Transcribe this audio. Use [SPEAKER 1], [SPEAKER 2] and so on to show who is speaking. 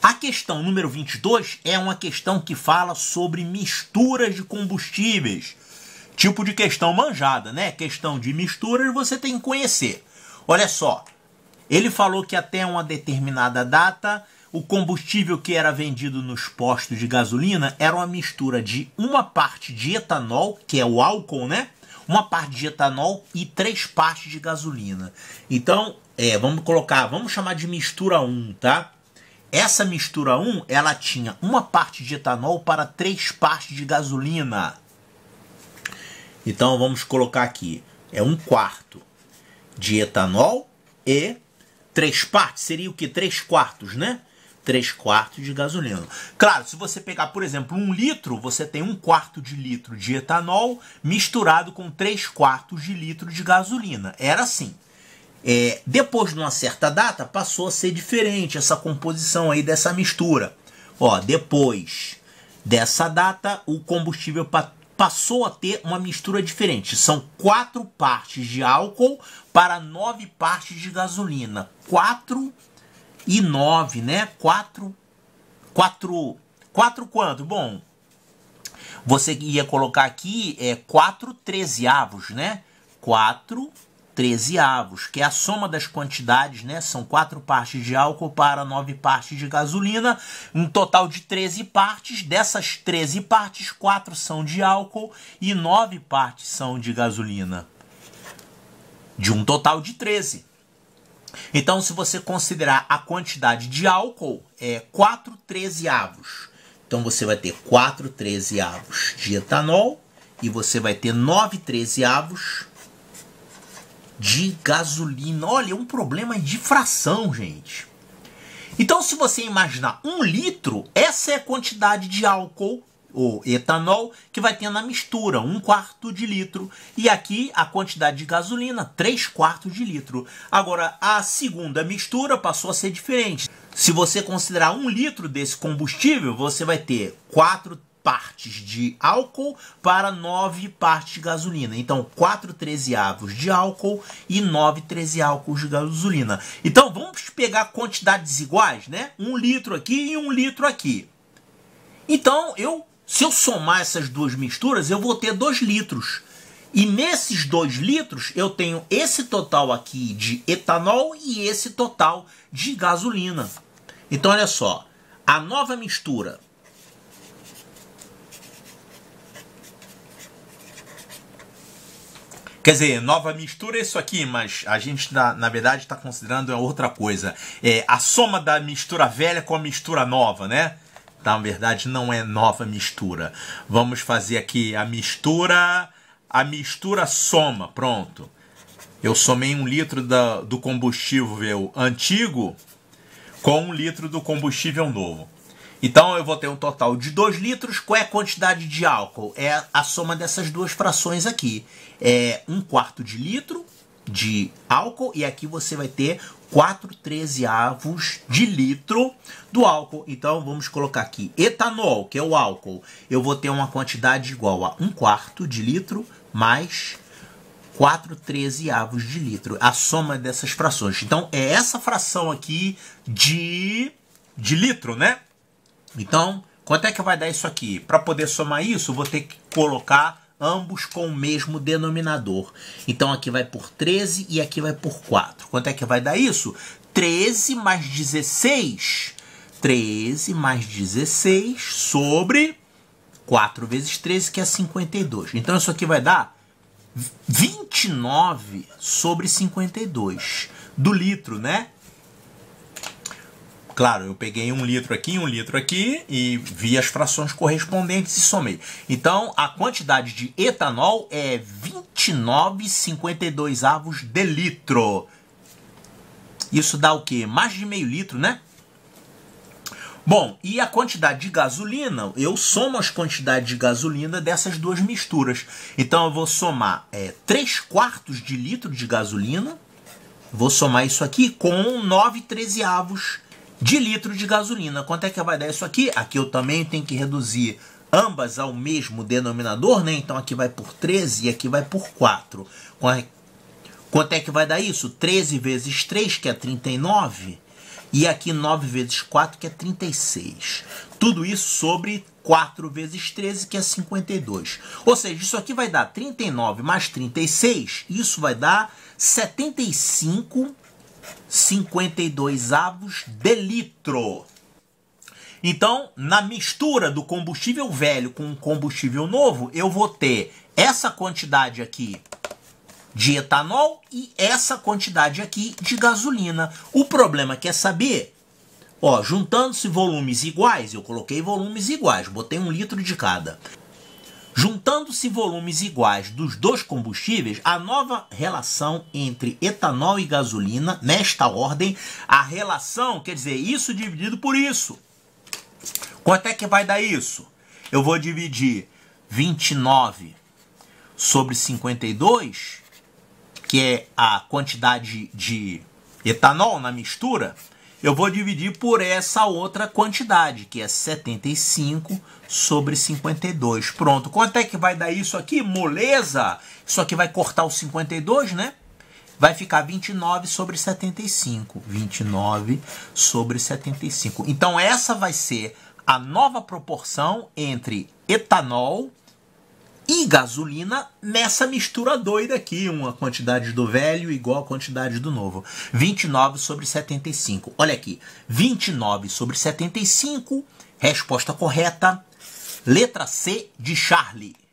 [SPEAKER 1] A questão número 22 é uma questão que fala sobre misturas de combustíveis. Tipo de questão manjada, né? Questão de misturas você tem que conhecer. Olha só, ele falou que até uma determinada data o combustível que era vendido nos postos de gasolina era uma mistura de uma parte de etanol, que é o álcool, né? Uma parte de etanol e três partes de gasolina. Então, é, vamos colocar, vamos chamar de mistura 1, tá? Essa mistura 1, ela tinha uma parte de etanol para três partes de gasolina. Então vamos colocar aqui, é um quarto de etanol e três partes, seria o que? Três quartos, né? Três quartos de gasolina. Claro, se você pegar, por exemplo, um litro, você tem um quarto de litro de etanol misturado com três quartos de litro de gasolina. Era assim. É, depois de uma certa data, passou a ser diferente essa composição aí dessa mistura. Ó, depois dessa data, o combustível pa passou a ter uma mistura diferente. São quatro partes de álcool para nove partes de gasolina. Quatro e nove, né? Quatro, quatro, quatro quanto? Bom, você ia colocar aqui é quatro trezeavos, né? Quatro 13 avos, que é a soma das quantidades, né? São quatro partes de álcool para nove partes de gasolina, um total de 13 partes. Dessas 13 partes, quatro são de álcool e nove partes são de gasolina. De um total de 13. Então, se você considerar a quantidade de álcool, é 4 13 avos. Então, você vai ter 4 13 avos de etanol e você vai ter 9 13 avos de gasolina. Olha, é um problema de fração, gente. Então, se você imaginar um litro, essa é a quantidade de álcool ou etanol que vai ter na mistura, um quarto de litro. E aqui a quantidade de gasolina, três quartos de litro. Agora, a segunda mistura passou a ser diferente. Se você considerar um litro desse combustível, você vai ter quatro partes de álcool para 9 partes de gasolina. Então, 4 13 avos de álcool e 9 13 álcools de gasolina. Então, vamos pegar quantidades iguais, né? um litro aqui e um litro aqui. Então, eu, se eu somar essas duas misturas, eu vou ter 2 litros. E nesses 2 litros eu tenho esse total aqui de etanol e esse total de gasolina. Então olha só, a nova mistura Quer dizer, nova mistura é isso aqui, mas a gente, na, na verdade, está considerando é outra coisa. É a soma da mistura velha com a mistura nova, né? Na verdade, não é nova mistura. Vamos fazer aqui a mistura. A mistura soma, pronto. Eu somei um litro da, do combustível antigo com um litro do combustível novo. Então eu vou ter um total de 2 litros. Qual é a quantidade de álcool? É a soma dessas duas frações aqui. É um quarto de litro de álcool e aqui você vai ter 4 trezeavos de litro do álcool. Então vamos colocar aqui etanol, que é o álcool. Eu vou ter uma quantidade igual a um quarto de litro mais 4 trezeavos de litro. A soma dessas frações. Então é essa fração aqui de, de litro, né? Então, quanto é que vai dar isso aqui? Para poder somar isso, vou ter que colocar ambos com o mesmo denominador. Então aqui vai por 13 e aqui vai por 4. Quanto é que vai dar isso? 13 mais 16. 13 mais 16 sobre 4 vezes 13, que é 52. Então isso aqui vai dar 29 sobre 52 do litro, né? Claro, eu peguei um litro aqui, um litro aqui e vi as frações correspondentes e somei. Então, a quantidade de etanol é 29,52 avos de litro. Isso dá o quê? Mais de meio litro, né? Bom, e a quantidade de gasolina, eu somo as quantidades de gasolina dessas duas misturas. Então eu vou somar é, 3 quartos de litro de gasolina, vou somar isso aqui com 9 treze avos de litro de gasolina. Quanto é que vai dar isso aqui? Aqui eu também tenho que reduzir ambas ao mesmo denominador, né? Então aqui vai por 13 e aqui vai por 4. É, quanto é que vai dar isso? 13 vezes 3, que é 39, e aqui 9 vezes 4, que é 36. Tudo isso sobre 4 vezes 13, que é 52. Ou seja, isso aqui vai dar 39 mais 36, isso vai dar 75 52 avos de litro. Então, na mistura do combustível velho com combustível novo, eu vou ter essa quantidade aqui de etanol e essa quantidade aqui de gasolina. O problema é saber, ó, juntando-se volumes iguais, eu coloquei volumes iguais, botei um litro de cada. Juntando-se volumes iguais dos dois combustíveis, a nova relação entre etanol e gasolina, nesta ordem, a relação quer dizer isso dividido por isso. Quanto é que vai dar isso? Eu vou dividir 29 sobre 52, que é a quantidade de etanol na mistura, eu vou dividir por essa outra quantidade, que é 75 sobre 52. Pronto, quanto é que vai dar isso aqui? Moleza! Isso aqui vai cortar o 52, né? Vai ficar 29 sobre 75. 29 sobre 75. Então essa vai ser a nova proporção entre etanol e gasolina nessa mistura doida aqui, uma quantidade do velho igual a quantidade do novo. 29 sobre 75. Olha aqui, 29 sobre 75, resposta correta, letra C de Charlie.